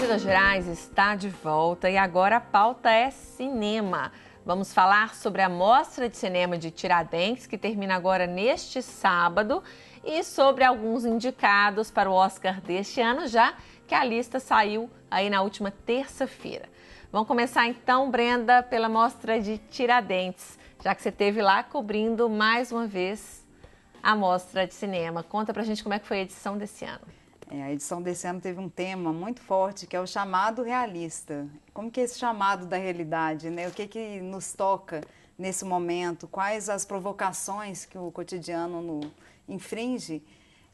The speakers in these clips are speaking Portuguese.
Minas Gerais está de volta e agora a pauta é cinema. Vamos falar sobre a Mostra de Cinema de Tiradentes, que termina agora neste sábado, e sobre alguns indicados para o Oscar deste ano, já que a lista saiu aí na última terça-feira. Vamos começar então, Brenda, pela Mostra de Tiradentes, já que você esteve lá cobrindo mais uma vez a Mostra de Cinema. Conta pra gente como é que foi a edição desse ano. É, a edição desse ano teve um tema muito forte, que é o chamado realista. Como que é esse chamado da realidade, né? O que que nos toca nesse momento? Quais as provocações que o cotidiano no, infringe?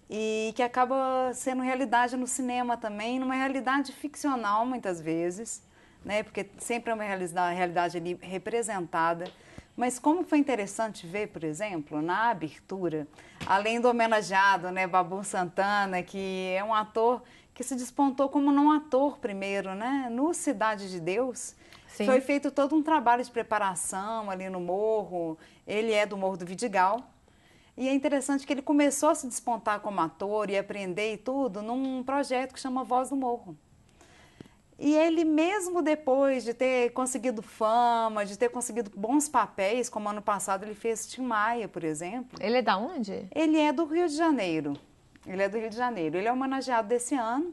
E que acaba sendo realidade no cinema também, numa realidade ficcional muitas vezes, né? Porque sempre é uma realidade ali representada mas como foi interessante ver, por exemplo, na abertura, além do homenageado, né, Babu Santana, que é um ator que se despontou como não ator primeiro, né, no Cidade de Deus. Sim. Foi feito todo um trabalho de preparação ali no morro. Ele é do Morro do Vidigal. E é interessante que ele começou a se despontar como ator e aprender e tudo num projeto que chama Voz do Morro. E ele, mesmo depois de ter conseguido fama, de ter conseguido bons papéis, como ano passado ele fez Tim Maia, por exemplo. Ele é da onde? Ele é do Rio de Janeiro. Ele é do Rio de Janeiro. Ele é homenageado desse ano.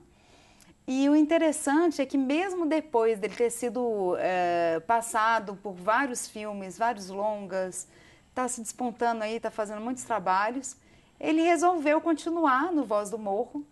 E o interessante é que, mesmo depois dele ter sido é, passado por vários filmes, vários longas, está se despontando aí, está fazendo muitos trabalhos, ele resolveu continuar no Voz do Morro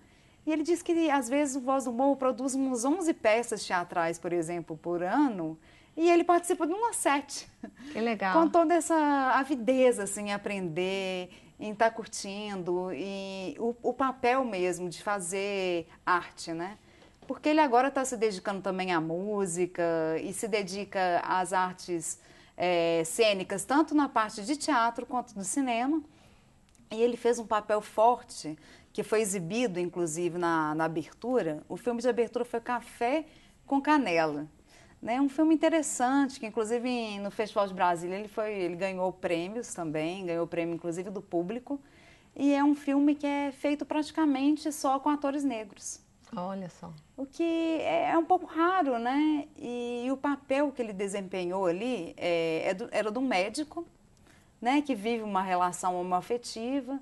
e ele diz que, às vezes, o Voz do Morro produz uns 11 peças teatrais, por exemplo, por ano, e ele participa de uma sete. Que legal. Com toda essa avidez, assim, em aprender, em estar tá curtindo, e o, o papel mesmo de fazer arte, né? Porque ele agora está se dedicando também à música e se dedica às artes é, cênicas, tanto na parte de teatro quanto do cinema. E ele fez um papel forte que foi exibido, inclusive, na, na abertura. O filme de abertura foi Café com Canela. Né, um filme interessante, que inclusive no Festival de Brasília ele, foi, ele ganhou prêmios também, ganhou prêmio inclusive do público. E é um filme que é feito praticamente só com atores negros. Olha só. O que é, é um pouco raro, né? E, e o papel que ele desempenhou ali é, é do, era de um médico, né? Que vive uma relação homoafetiva,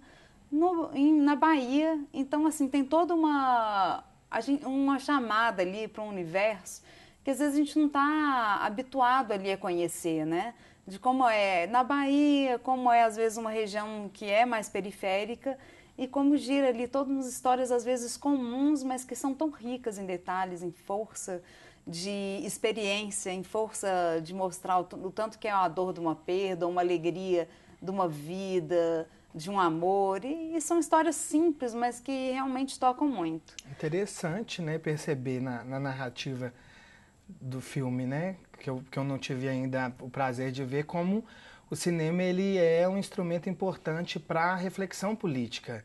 no, em, na Bahia. Então, assim, tem toda uma, gente, uma chamada ali para um universo que às vezes a gente não está habituado ali a conhecer, né? De como é na Bahia, como é às vezes uma região que é mais periférica e como gira ali todas as histórias às vezes comuns, mas que são tão ricas em detalhes, em força de experiência, em força de mostrar o, o tanto que é a dor de uma perda, uma alegria de uma vida, de um amor. E, e, são histórias simples, mas que realmente tocam muito. Interessante, né? Perceber na, na narrativa do filme, né? Que eu, que eu não tive ainda o prazer de ver, como o cinema ele é um instrumento importante para a reflexão política.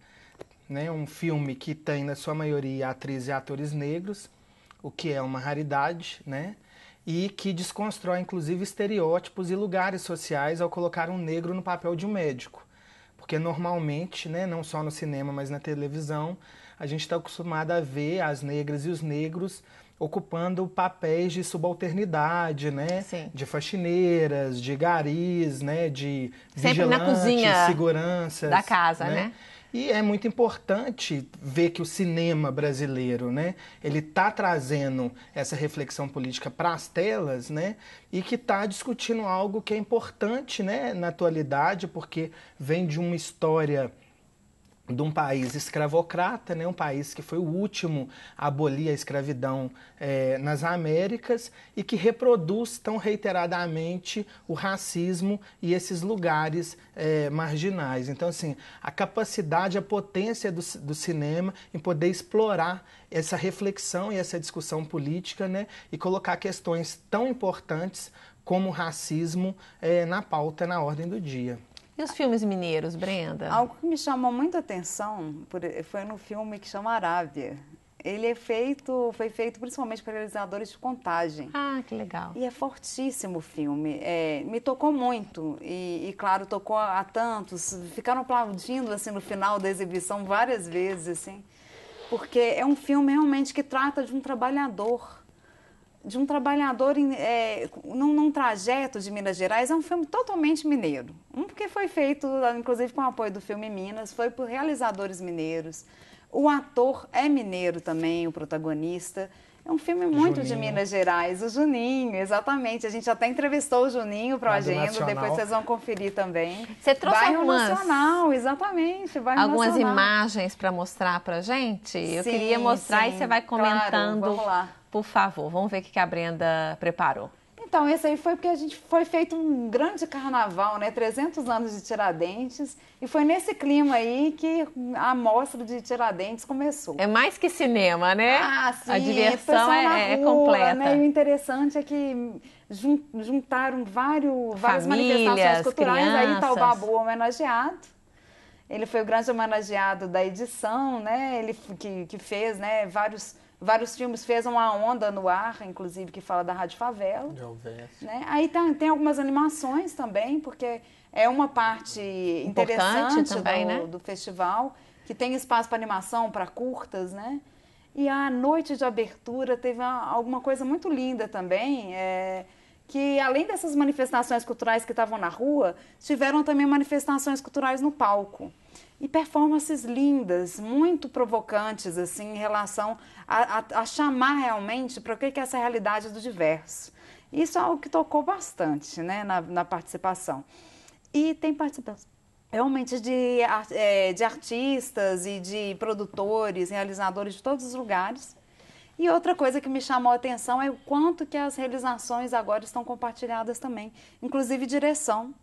Né? Um filme que tem, na sua maioria, atrizes e atores negros, o que é uma raridade, né? e que desconstrói, inclusive, estereótipos e lugares sociais ao colocar um negro no papel de um médico. Porque normalmente, né, não só no cinema, mas na televisão, a gente está acostumado a ver as negras e os negros ocupando papéis de subalternidade, né? Sim. De faxineiras, de garis, né? De Sempre vigilantes, na cozinha segurança. Da casa, né? né? E é muito importante ver que o cinema brasileiro, né, ele está trazendo essa reflexão política para as telas, né, e que está discutindo algo que é importante, né, na atualidade, porque vem de uma história de um país escravocrata, né, um país que foi o último a abolir a escravidão é, nas Américas e que reproduz tão reiteradamente o racismo e esses lugares é, marginais. Então, assim, a capacidade, a potência do, do cinema em poder explorar essa reflexão e essa discussão política, né, e colocar questões tão importantes como o racismo é, na pauta, na ordem do dia. E os filmes mineiros, Brenda? Algo que me chamou muita atenção foi no filme que chama Arábia. Ele é feito, foi feito principalmente para realizadores de contagem. Ah, que legal. E é fortíssimo o filme. É, me tocou muito. E, e, claro, tocou a, tantos. Ficaram aplaudindo assim, no final da exibição várias vezes. Assim, porque é um filme realmente que trata de um trabalhador de um trabalhador em, é, num, num, trajeto de Minas Gerais. É um filme totalmente mineiro. Um porque foi feito, inclusive, com o apoio do filme Minas, foi por realizadores mineiros. O ator é mineiro também, o protagonista. É um filme muito Juninho. de Minas Gerais, o Juninho, exatamente. A gente até entrevistou o Juninho para o Agenda, Nacional. depois vocês vão conferir também. Você trouxe bairro algumas... Nacional, exatamente, bairro Algumas Nacional. imagens para mostrar para gente? Eu sim, queria mostrar sim, e você vai comentando, claro, por favor. Vamos ver o que a Brenda preparou. Então, esse aí foi porque a gente foi feito um grande carnaval, né? 300 anos de Tiradentes. E foi nesse clima aí que a amostra de Tiradentes começou. É mais que cinema, né? Ah, sim. A diversão é, é, rua, completa. Né? E o interessante é que juntaram vários, Famílias, várias manifestações culturais. Crianças. Aí Taubá babu homenageado. Ele foi o grande homenageado da edição, né? Ele que, que fez né, vários Vários filmes fez uma onda no ar, inclusive, que fala da Rádio Favela. Né? Aí tá, tem algumas animações também, porque é uma parte Importante interessante também, do, né? do festival, que tem espaço para animação, para curtas, né? E a noite de abertura teve uma, alguma coisa muito linda também. É, que além dessas manifestações culturais que estavam na rua, tiveram também manifestações culturais no palco. E performances lindas, muito provocantes, assim, em relação a, a, a chamar realmente para o que é essa realidade do diverso. Isso é algo que tocou bastante né, na, na participação. E tem participação realmente de, é, de artistas e de produtores, realizadores de todos os lugares. E outra coisa que me chamou a atenção é o quanto que as realizações agora estão compartilhadas também, inclusive direção.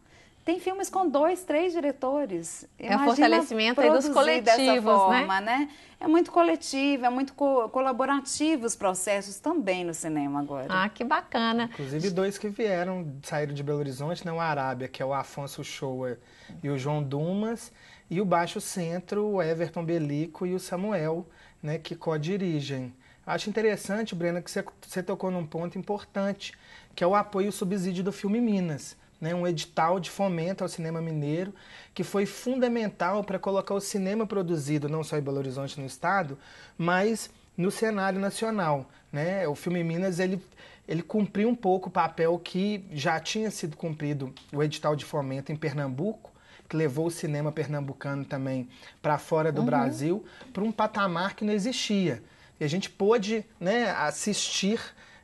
Tem filmes com dois, três diretores. Imagina é o fortalecimento aí dos coletivos, né? forma, né? né? É muito coletivo, é muito co colaborativo os processos também no cinema agora. Ah, que bacana. Inclusive dois que vieram, saíram de Belo Horizonte, né? O Arábia, que é o Afonso Shower e o João Dumas, e o Baixo Centro, o Everton Belico e o Samuel, né, que co-dirigem. Acho interessante, Brena, que você tocou num ponto importante, que é o apoio e o subsídio do filme Minas. Né, um edital de fomento ao cinema mineiro, que foi fundamental para colocar o cinema produzido não só em Belo Horizonte no estado, mas no cenário nacional. Né? O filme Minas ele, ele cumpriu um pouco o papel que já tinha sido cumprido o edital de fomento em Pernambuco, que levou o cinema pernambucano também para fora do uhum. Brasil, para um patamar que não existia a gente pôde né, assistir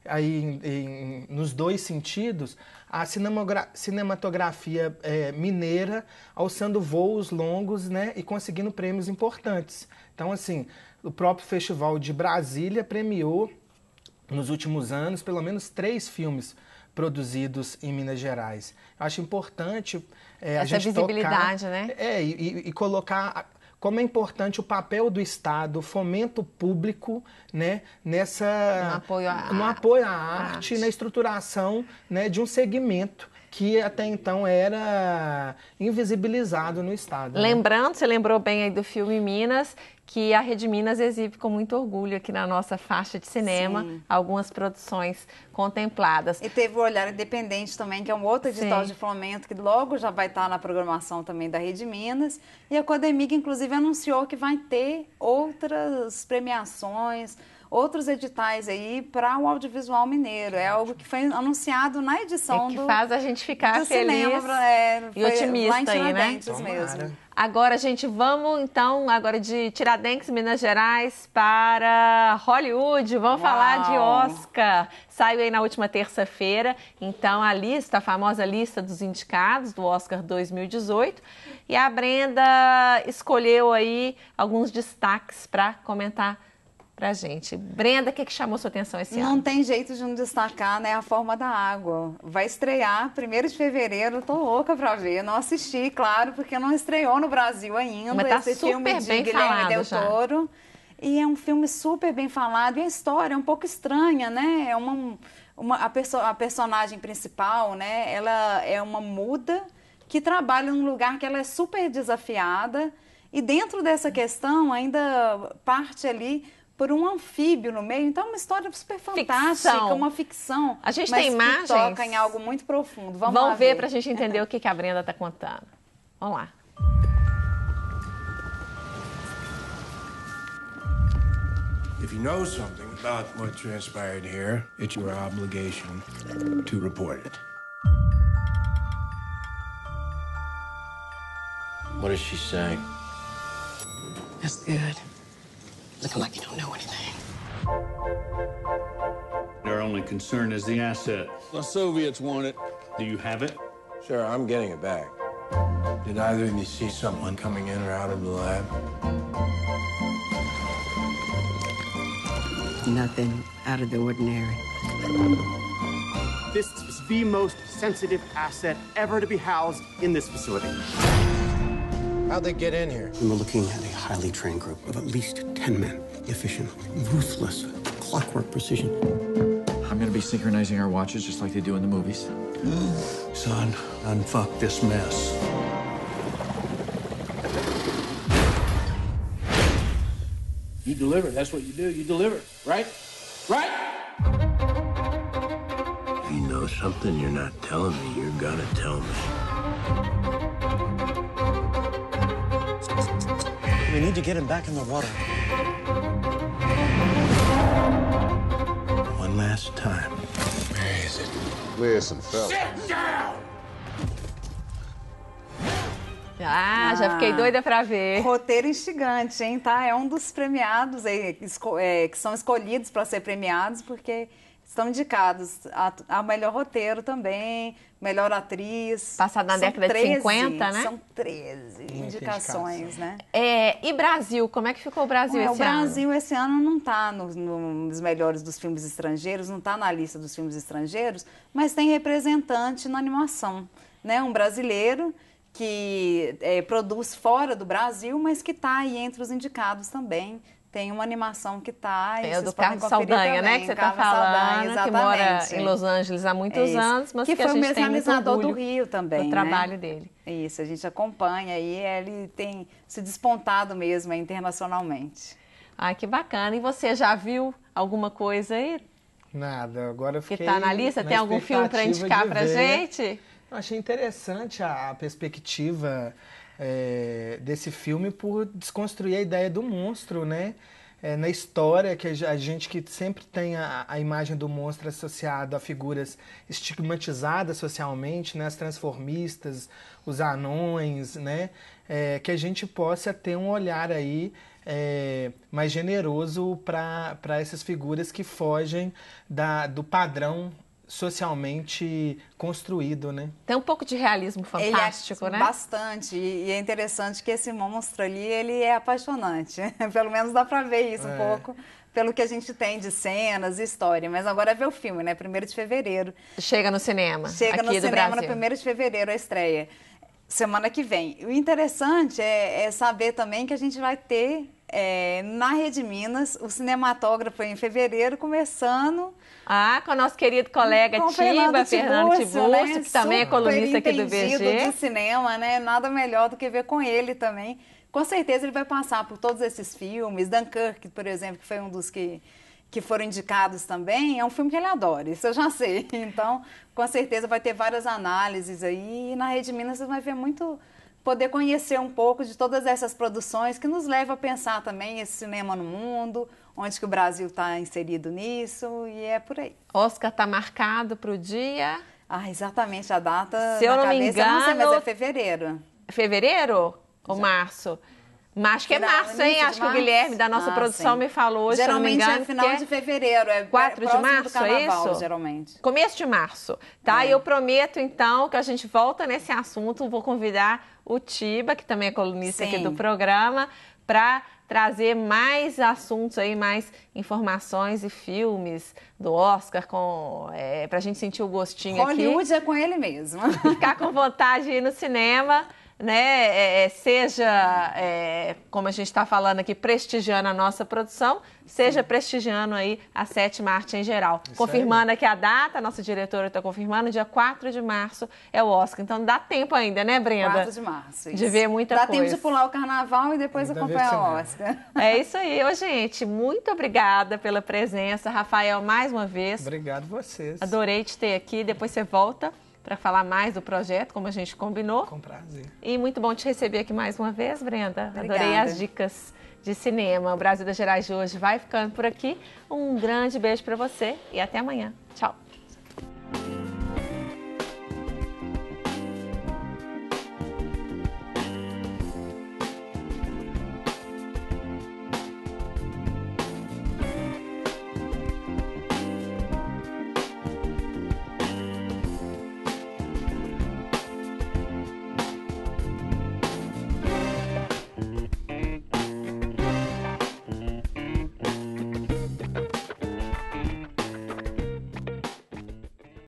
aí em, em, nos dois sentidos a cinematografia é, mineira alçando voos longos né, e conseguindo prêmios importantes. Então, assim, o próprio Festival de Brasília premiou nos últimos anos pelo menos três filmes produzidos em Minas Gerais. Eu acho importante é, a gente visibilidade, tocar, né? É, e, e colocar como é importante o papel do Estado, o fomento público, né, nessa no apoio à, no apoio à arte, arte, na estruturação, né, de um segmento que até então era invisibilizado no Estado. Né? Lembrando, né? você lembrou bem aí do filme Minas, que a Rede Minas exibe com muito orgulho aqui na nossa faixa de cinema, Sim. algumas produções contempladas. E teve o Olhar Independente também, que é um outro edital Sim. de fomento que logo já vai estar na programação também da Rede Minas. E a Codemig, inclusive, anunciou que vai ter outras premiações, outros editais aí para o audiovisual mineiro. É algo que foi anunciado na edição é que do, faz a gente ficar feliz cinema, é, e otimista aí, né? Mesmo. Agora, gente, vamos então agora de Tiradentes, Minas Gerais, para Hollywood. Vamos Uau. falar de Oscar. Saiu aí na última terça-feira. Então, a lista, a famosa lista dos indicados do Oscar 2018. E a Brenda escolheu aí alguns destaques para comentar pra gente. Brenda, o que, que chamou sua atenção esse não ano? Não tem jeito de não destacar, né? A forma da água. Vai estrear 1 de fevereiro, tô louca pra ver. Não assisti, claro, porque não estreou no Brasil ainda. Mas tá esse super filme bem de bem Guilherme falado Del Toro. Já. E é um filme super bem falado. E a história é um pouco estranha, né? É uma. uma a, perso a personagem principal, né? Ela é uma muda que trabalha num lugar que ela é super desafiada. E dentro dessa questão, ainda parte ali por um anfíbio no meio. Então é uma história super fantástica, ficção. uma ficção. A gente tem imagens. Que toca em algo muito profundo. Vamos, Vamos ver, ver. para a gente entender o que, a Brenda está contando. Vamos lá. If you know something about what transpired here, it's your obligation to report it. What is she saying? That's good. looking like you don't know anything. Their only concern is the asset. The Soviets want it. Do you have it? Sure, I'm getting it back. Did either of you see someone coming in or out of the lab? Nothing out of the ordinary. This is the most sensitive asset ever to be housed in this facility. How'd they get in here? We're looking at a highly trained group of at least 10 men. Efficient, ruthless, clockwork precision. I'm gonna be synchronizing our watches just like they do in the movies. Son, unfuck this mess. You deliver. That's what you do. You deliver, right? Right? You know something you're not telling me, you're gonna tell me. We need to get him back in the water. One last time. Where is it? Listen, fella. Sit down! Ah, já fiquei ah. doida para ver. Roteiro instigante, hein, tá? É um dos premiados é, é, que são escolhidos para ser premiados, porque estão indicados a, a melhor roteiro também, Melhor atriz. passada na década 13, de 50, né? São 13 indicações, indicação. né? É, e Brasil, como é que ficou o Brasil esse o ano? O Brasil esse ano não está nos, nos, melhores dos filmes estrangeiros, não está na lista dos filmes estrangeiros, mas tem representante na animação, né? Um brasileiro que é, produz fora do Brasil, mas que está aí entre os indicados também. Tem uma animação que tá. É do Carlos Saldanha, também, né? Que você está falando, Saldanha, que mora em Los Angeles há muitos anos, mas que, que foi a gente o mesmo realizador do Rio também. o né? trabalho né? dele. Isso, a gente acompanha e ele tem se despontado mesmo é, internacionalmente. Ah, que bacana. E você já viu alguma coisa aí? Nada, agora eu fiquei. Que tá na lista? Na tem algum filme para indicar para gente? Eu achei interessante a perspectiva é, desse filme por desconstruir a ideia do monstro, né? É, na história, que a gente que sempre tem a, a imagem do monstro associado a figuras estigmatizadas socialmente, né? as transformistas, os anões, né? É, que a gente possa ter um olhar aí é, mais generoso para essas figuras que fogem da, do padrão socialmente construído, né? Tem um pouco de realismo é fantástico, é, né? Bastante. E é interessante que esse monstro ali, ele é apaixonante. Pelo menos dá para ver isso é. um pouco pelo que a gente tem de cenas e história. Mas agora é ver o filme, né? Primeiro de fevereiro. Chega no cinema. Chega no cinema Brasil. no primeiro de fevereiro a estreia. Semana que vem. O interessante é, é saber também que a gente vai ter é, na Rede Minas, o cinematógrafo em fevereiro, começando. Ah, com o nosso querido colega Tiba, Fernando, Fernando Tiburcio, né? que também é colunista aqui do BG. de cinema, né? Nada melhor do que ver com ele também. Com certeza ele vai passar por todos esses filmes. Dunkirk, por exemplo, que foi um dos que que foram indicados também, é um filme que ele adora, isso eu já sei. Então, com certeza vai ter várias análises aí e na Rede Minas você vai ver muito poder conhecer um pouco de todas essas produções que nos leva a pensar também esse cinema no mundo, onde que o Brasil está inserido nisso e é por aí. Oscar está marcado para o dia? Ah, exatamente a data. Se eu não cabeça, me engano, não sei, mas é fevereiro. É fevereiro ou Já. março? Mas que é março, hein? Acho que o Guilherme da nossa ah, produção sim. me falou, geralmente se não me é engano, é final de fevereiro, é 4 de março, é carnaval, é isso? geralmente. Começo de março, tá? É. E eu prometo então que a gente volta nesse assunto, vou convidar o Tiba, que também é colunista aqui do programa, para trazer mais assuntos aí, mais informações e filmes do Oscar com é, para a gente sentir o gostinho Hollywood aqui. Hollywood é com ele mesmo. Ficar com vontade de ir no cinema né, é, é, seja, é, como a gente está falando aqui, prestigiando a nossa produção, seja prestigiando aí a 7 Marte em geral. Isso confirmando aí. aqui a data, a nossa diretora está confirmando, dia 4 de março é o Oscar. Então dá tempo ainda, né, Brenda? 4 de março. Isso. De ver muita dá coisa. Dá tempo de pular o carnaval e depois Ainda acompanhar o Oscar. É isso aí. Ô, gente, muito obrigada pela presença. Rafael, mais uma vez. Obrigado vocês. Adorei te ter aqui. Depois você volta para falar mais do projeto, como a gente combinou. Com prazer. E muito bom te receber aqui mais uma vez, Brenda. Obrigada. Adorei as dicas de cinema. O Brasil das Gerais de hoje vai ficando por aqui. Um grande beijo para você e até amanhã. Tchau.